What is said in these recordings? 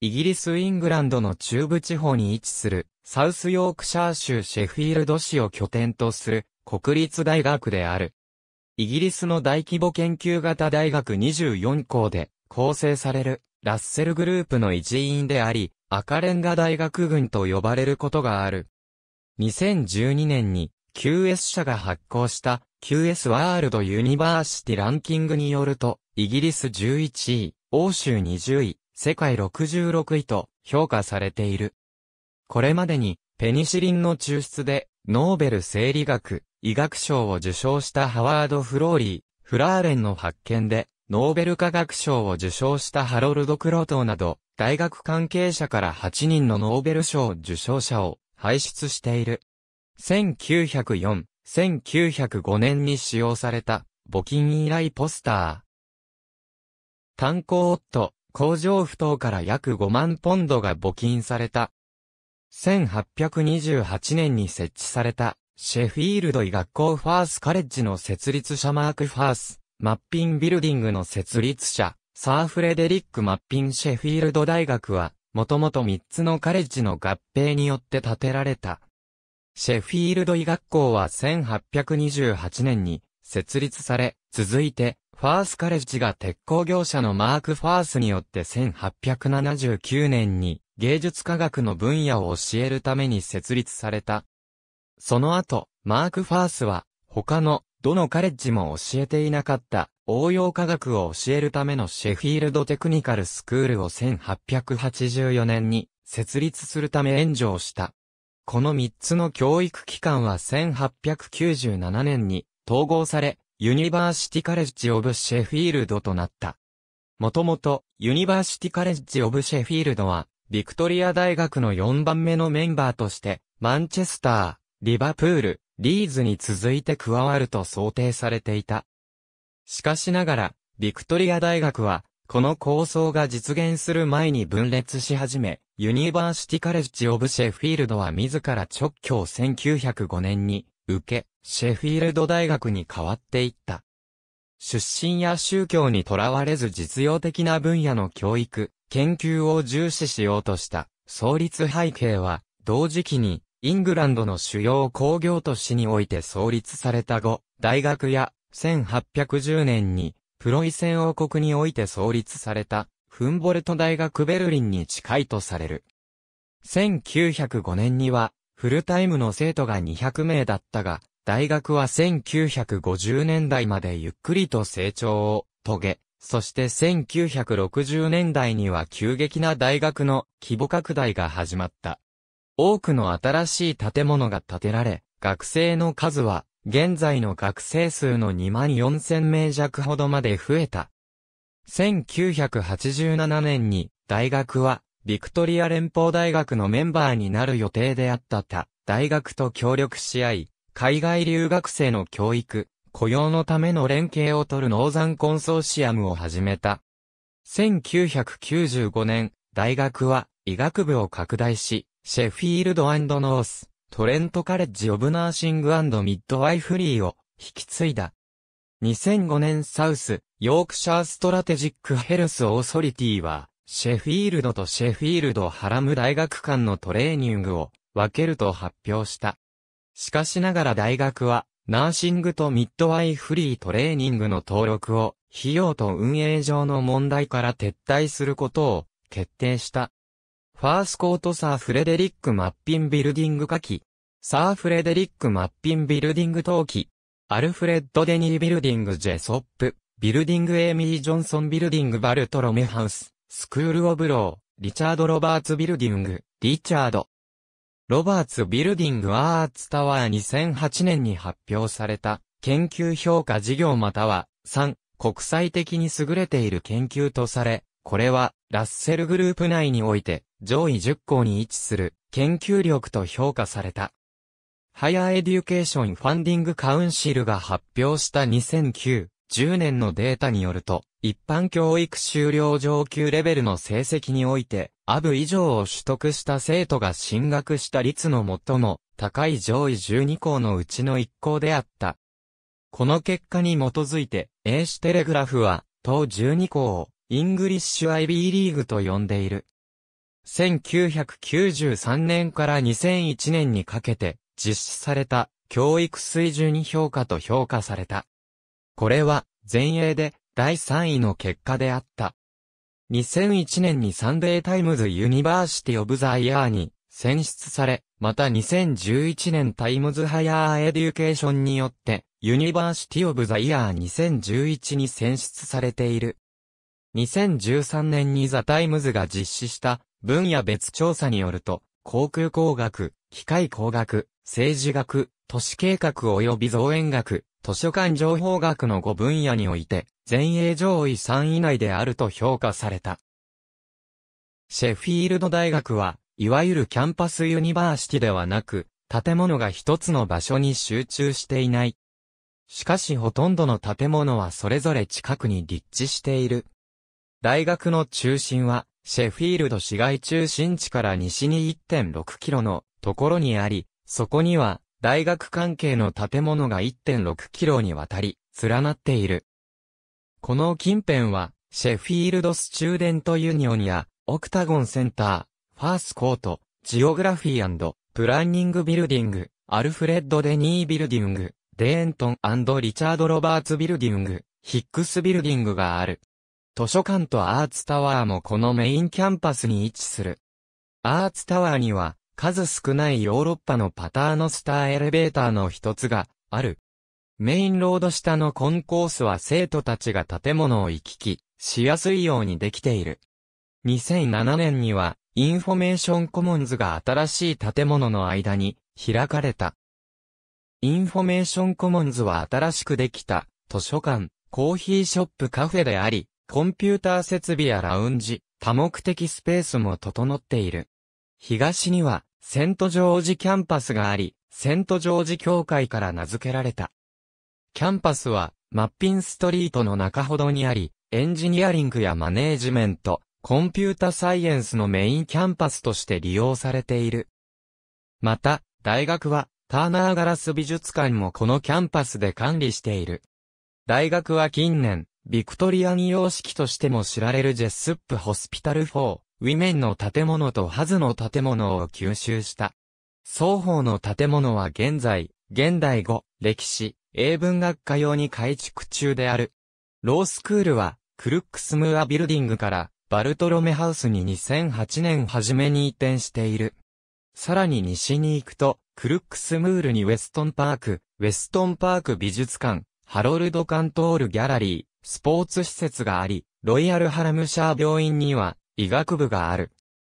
イギリス・イングランドの中部地方に位置する、サウスヨークシャー州シェフィールド市を拠点とする、国立大学である。イギリスの大規模研究型大学24校で、構成される、ラッセルグループの一員であり、赤レンガ大学群と呼ばれることがある。2012年に、QS 社が発行した QS ワールドユニバーシティランキングによると、イギリス11位、欧州20位、世界66位と評価されている。これまでにペニシリンの抽出でノーベル生理学、医学賞を受賞したハワード・フローリー、フラーレンの発見でノーベル化学賞を受賞したハロルド・クロトーなど大学関係者から8人のノーベル賞受賞者を輩出している。1904、1905年に使用された募金依頼ポスター。炭鉱夫、工場不当から約5万ポンドが募金された。1828年に設置された、シェフィールド医学校ファースカレッジの設立者マーク・ファース、マッピンビルディングの設立者、サー・フレデリック・マッピン・シェフィールド大学は、もともと3つのカレッジの合併によって建てられた。シェフィールド医学校は1828年に設立され、続いてファースカレッジが鉄鋼業者のマーク・ファースによって1879年に芸術科学の分野を教えるために設立された。その後、マーク・ファースは他のどのカレッジも教えていなかった応用科学を教えるためのシェフィールドテクニカルスクールを1884年に設立するため援助をした。この3つの教育機関は1897年に統合され、ユニバーシティカレッジ・オブ・シェフィールドとなった。もともと、ユニバーシティカレッジ・オブ・シェフィールドは、ビクトリア大学の4番目のメンバーとして、マンチェスター、リバプール、リーズに続いて加わると想定されていた。しかしながら、ビクトリア大学は、この構想が実現する前に分裂し始め、ユニバーシティカレッジ・オブ・シェフィールドは自ら直教1905年に、受け、シェフィールド大学に変わっていった。出身や宗教にとらわれず実用的な分野の教育、研究を重視しようとした創立背景は、同時期にイングランドの主要工業都市において創立された後、大学や1810年にプロイセン王国において創立されたフンボルト大学ベルリンに近いとされる。1905年にはフルタイムの生徒が200名だったが、大学は1950年代までゆっくりと成長を遂げ、そして1960年代には急激な大学の規模拡大が始まった。多くの新しい建物が建てられ、学生の数は現在の学生数の2万4000名弱ほどまで増えた。1987年に大学はビクトリア連邦大学のメンバーになる予定であったた大学と協力し合い、海外留学生の教育、雇用のための連携を取るノーザンコンソーシアムを始めた。1995年、大学は医学部を拡大し、シェフィールドノース、トレントカレッジ・オブ・ナーシング・ミッドワイフリーを引き継いだ。2005年サウス、ヨークシャーストラテジック・ヘルス・オーソリティは、シェフィールドとシェフィールド・ハラム大学間のトレーニングを分けると発表した。しかしながら大学は、ナーシングとミッドワイフリートレーニングの登録を、費用と運営上の問題から撤退することを決定した。ファースコートサーフレデリック・マッピンビルディング下記。サーフレデリック・マッピンビルディング登記。アルフレッド・デニー・ビルディング・ジェソップ、ビルディング・エイミー・ジョンソン・ビルディング・バルトロメハウス、スクール・オブ・ロー、リチャード・ロバーツ・ビルディング、リチャード。ロバーツ・ビルディング・アーツ・タワー2008年に発表された、研究評価事業または、3、国際的に優れている研究とされ、これは、ラッセルグループ内において、上位10校に位置する、研究力と評価された。ハイアーエデュケーションファンディングカウンシルが発表した2009、10年のデータによると、一般教育修了上級レベルの成績において、アブ以上を取得した生徒が進学した率の最も高い上位12校のうちの1校であった。この結果に基づいて、英史テレグラフは、当12校を、イングリッシュ IB リーグと呼んでいる。1993年から2001年にかけて、実施された、教育水準評価と評価された。これは、前衛で、第3位の結果であった。2001年にサンデータイムズユニバーシティオブザイヤーに選出され、また2011年タイムズハイヤーエデュケーションによって、ユニバーシティオブザイヤー2011に選出されている。2013年にザタイムズが実施した分野別調査によると、航空工学、機械工学、政治学、都市計画及び造園学、図書館情報学の5分野において、全英上位3位内であると評価された。シェフィールド大学は、いわゆるキャンパスユニバーシティではなく、建物が一つの場所に集中していない。しかしほとんどの建物はそれぞれ近くに立地している。大学の中心は、シェフィールド市街中心地から西に1.6キロのところにあり、そこには大学関係の建物が1.6キロにわたり連なっている。この近辺は、シェフィールドスチューデントユニオンや、オクタゴンセンター、ファースコート、ジオグラフィープランニングビルディング、アルフレッド・デニービルディング、デーントンリチャード・ロバーツビルディング、ヒックスビルディングがある。図書館とアーツタワーもこのメインキャンパスに位置する。アーツタワーには、数少ないヨーロッパのパターノスターエレベーターの一つがある。メインロード下のコンコースは生徒たちが建物を行き来しやすいようにできている。2007年には、インフォメーションコモンズが新しい建物の間に開かれた。インフォメーションコモンズは新しくできた図書館、コーヒーショップカフェであり、コンピューター設備やラウンジ、多目的スペースも整っている。東には、セントジョージキャンパスがあり、セントジョージ協会から名付けられた。キャンパスは、マッピンストリートの中ほどにあり、エンジニアリングやマネージメント、コンピュータサイエンスのメインキャンパスとして利用されている。また、大学は、ターナーガラス美術館もこのキャンパスで管理している。大学は近年、ビクトリアン様式としても知られるジェスップホスピタル4、ウィメンの建物とハズの建物を吸収した。双方の建物は現在、現代語、歴史、英文学科用に改築中である。ロースクールは、クルックスムーアビルディングから、バルトロメハウスに2008年初めに移転している。さらに西に行くと、クルックスムールにウェストンパーク、ウェストンパーク美術館、ハロルド・カントール・ギャラリー、スポーツ施設があり、ロイヤル・ハラムシャー病院には、医学部がある。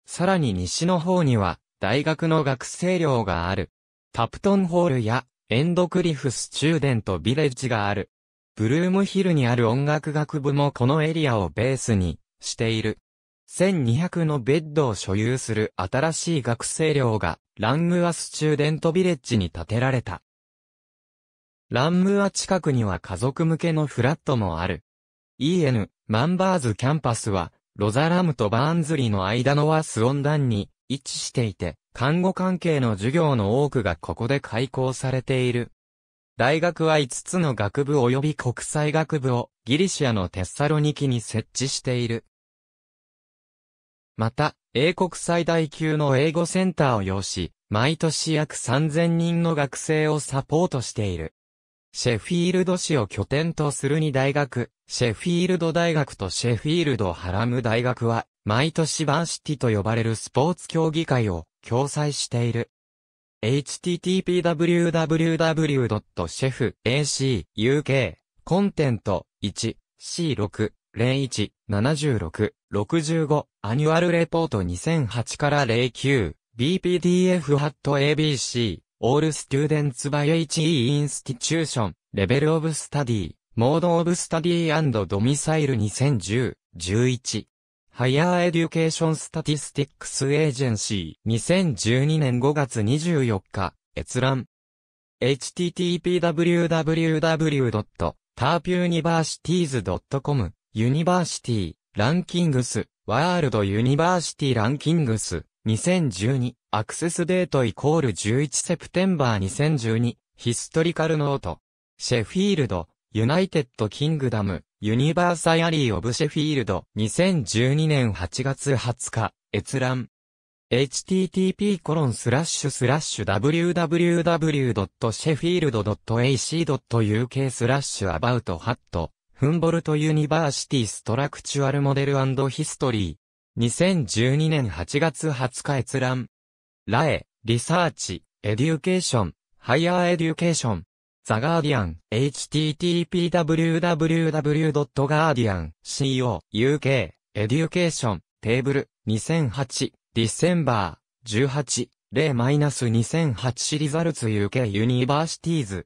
さらに西の方には、大学の学生寮がある。タプトンホールや、エンドクリフスチューデントビレッジがある。ブルームヒルにある音楽学部もこのエリアをベースにしている。1200のベッドを所有する新しい学生寮がランムアスチューデントビレッジに建てられた。ランムア近くには家族向けのフラットもある。EN、マンバーズキャンパスは、ロザラムとバーンズリーの間のワスオンダンに位置していて、看護関係の授業の多くがここで開講されている。大学は5つの学部及び国際学部をギリシアのテッサロニキに設置している。また、英国最大級の英語センターを要し、毎年約3000人の学生をサポートしている。シェフィールド市を拠点とする2大学、シェフィールド大学とシェフィールドハラム大学は、毎年バンシティと呼ばれるスポーツ競技会を共催している。http://www.chefacuk コンテント1 c 6 0 1 7 6 65アニュアルレポート2008から 09BPDF ハット ABC オールスチューデンツバイ HE インスティチューションレベルオブスタディモードオブスタディドミサイル2010 11ハイヤーエデュケーションスタティスティックスエージェンシー2012年5月24日閲覧 http://www.tarpuniversities.com ユニバーシティランキングスワールドユニバーシティランキングス2012アクセスデートイコール11セプテンバー2012ヒストリカルノートシェフィールドユナイテッドキングダムユニバーサイアリー・オブ・シェフィールド、2012年8月20日、閲覧。http://www.sheffield.ac.uk スラッシュアバウトハット、フンボルトユニバーシティストラクチュアルモデルヒストリー。2012年8月20日閲覧。ラエ、リサーチ、エデュケーション、ハイヤーエデュケーション。ザ・ガーディアン、http://www.guardian.co.uk、エデュケーション、テーブル、2008、ディセンバー、18、0-2008リザルツ UK ユニバーシティーズ。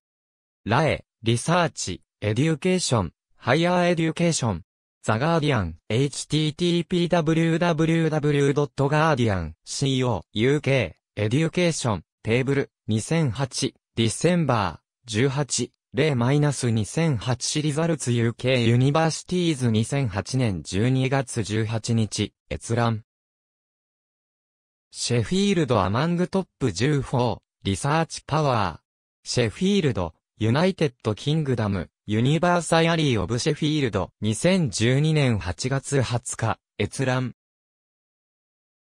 ラエ、リサーチ、エデュケーション、ハイヤーエデュケーション。ザ・ガーディアン、http://www.guardian.co.uk、エデュケーション、テーブル、2008、ディセンバー、18、0-2008シリザルツ UK ユニバーシティーズ2008年12月18日、閲覧。シェフィールドアマングトップ14、リサーチパワー。シェフィールド、ユナイテッドキングダム、ユニバーサイアリー・オブ・シェフィールド、2012年8月20日、閲覧。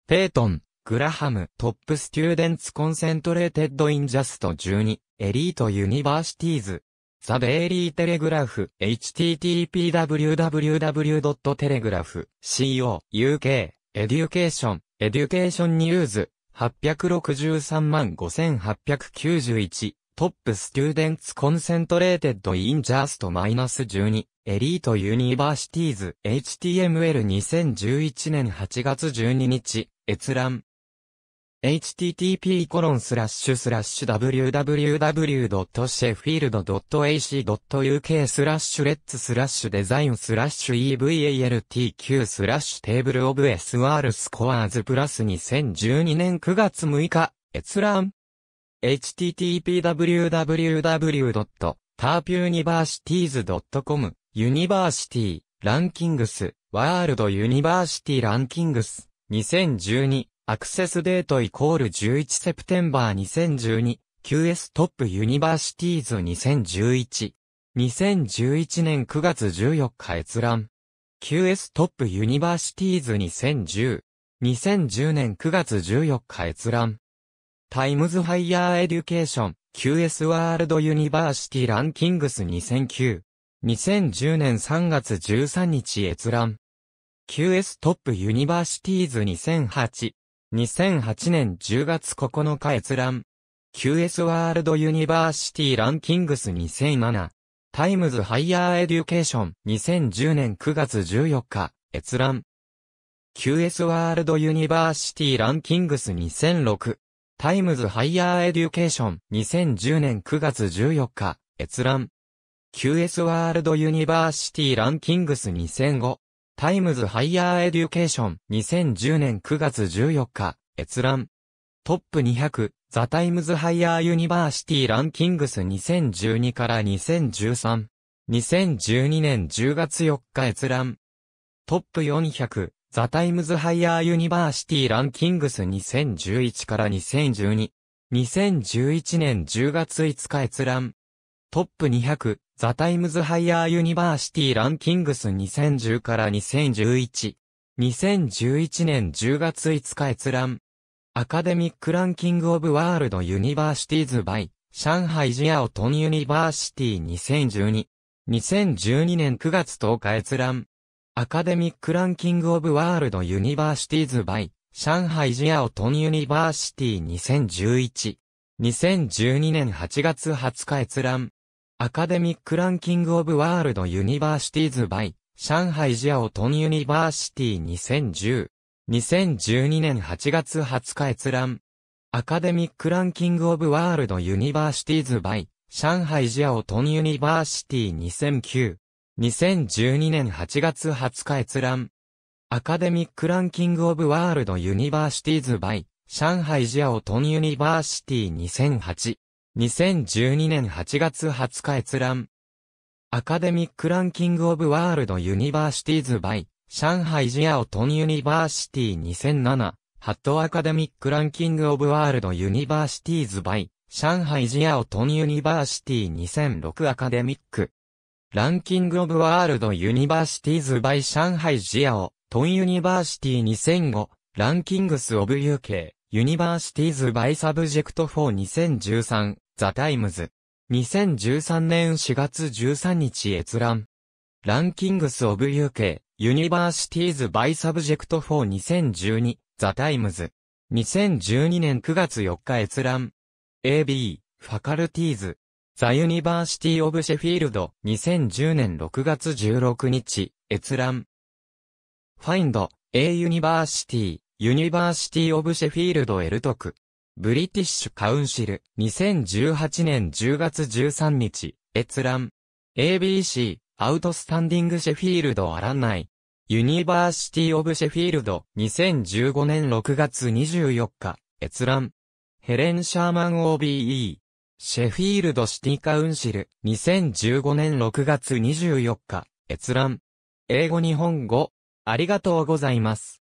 ペイトン、グラハム、トップスチューデンツコンセントレーテッドインジャスト12、エリートユニバーシティーズ、ザ・ベイリー・テレグラフ、http://www.telegraph.co.uk、エデュケーション、エデュケーションニューズ、863万5891、トップスチューデンツコンセントレーテッドインジャストマイナス12、エリートユニバーシティーズ HTML2011 年8月12日、閲覧。http://www.sheffield.ac.uk スラッシュレッツスラッシュデザインスラッシュ evaltq スラッシュテーブルオブ SR スコアーズプラス2012年9月6日閲覧 http://www.tarpuniversities.com ユニバーシティランキングスワールドユニバーシティランキングス2012アクセスデートイコール11セプテンバー 2012QS トップユニバーシティーズ2011。2011年9月14日閲覧。QS トップユニバーシティーズ2010。2010年9月14日閲覧。タイムズハイヤーエデュケーション QS ワールドユニバーシティランキングス2009。2010年3月13日閲覧。QS トップユニバーシティーズ2008。2008年10月9日閲覧。QS ワールドユニバーシティランキングス2007。タイムズハイヤーエデュケーション2010年9月14日閲覧。QS ワールドユニバーシティランキングス2006。タイムズハイヤーエデュケーション2010年9月14日閲覧。QS ワールドユニバーシティランキングス2005。タイムズ・ハイヤー・エデュケーション、2010年9月14日、閲覧。トップ200、ザ・タイムズ・ハイヤー・ユニバーシティ・ランキングス2012から2013。2012年10月4日閲覧。トップ400、ザ・タイムズ・ハイヤー・ユニバーシティ・ランキングス2011から2012。2011年10月5日閲覧。トップ200、ザ・タイムズ・ハイヤー・ユニバーシティ・ランキングス2010から2011。2011年10月5日閲覧。アカデミック・ランキング・オブ・ワールド・ユニバーシティズ・バイ。上海ジアオトン・ユニバーシティ2012。2012年9月10日閲覧。アカデミックランキングオブワールドユニバーシティズバイ、上海ジアオトンユニバーシティ2011。2012年8月20日閲覧。アカデミックランキングオブワールドユニバーシティーズバイ、上海ジアオトンユニバーシティ2010。2012年8月20日閲覧。アカデミックランキングオブワールドユニバーシティーズバイ、上海ジアオトンユニバーシティ2009。2012年8月20日閲覧。アカデミックランキングオブワールドユニバーシティーズバイ、上海ジアオトンユニバーシティ2008。2012年8月20日閲覧。アカデミックランキングオブワールドユニバーシティーズバイ、上海ジアオトンユニバーシティ2007、ハットアカデミックランキングオブワールドユニバーシティーズバイ、上海ジアオトンユニバーシティ2006アカデミック。ランキングオブワールドユニバーシティーズバイ上海ジアオトンユニバーシティ2005、ランキングスオブ UK、ユニバーシティーズバイサブジェクト4 2013。ザ・タイムズ。2013年4月13日閲覧。ランキングス・オブ・ UK、ユニバーシティーズ・バイ・サブジェクトフォー2012、ザ・タイムズ。2012年9月4日閲覧。AB、ファカルティーズ。ザ・ユニバーシティ・オブ・シェフィールド、2010年6月16日、閲覧。ファインド、A ユニバーシティ、ユニバーシティ・オブ・シェフィールド・エルトク。ブリティッシュカウンシル、2018年10月13日、閲覧。ABC、アウトスタンディングシェフィールドアランナイ。ユニバーシティオブシェフィールド、2015年6月24日、閲覧。ヘレン・シャーマン OBE。シェフィールドシティカウンシル、2015年6月24日、閲覧。英語日本語、ありがとうございます。